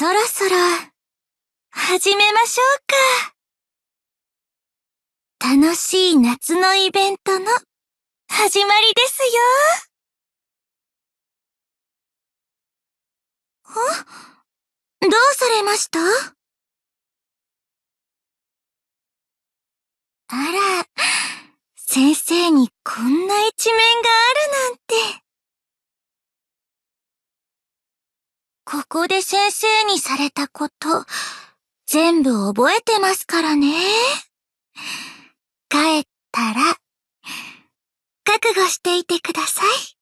そろそろ、始めましょうか。楽しい夏のイベントの始まりですよ。あどうされましたあら、先生にここで先生にされたこと、全部覚えてますからね。帰ったら、覚悟していてください。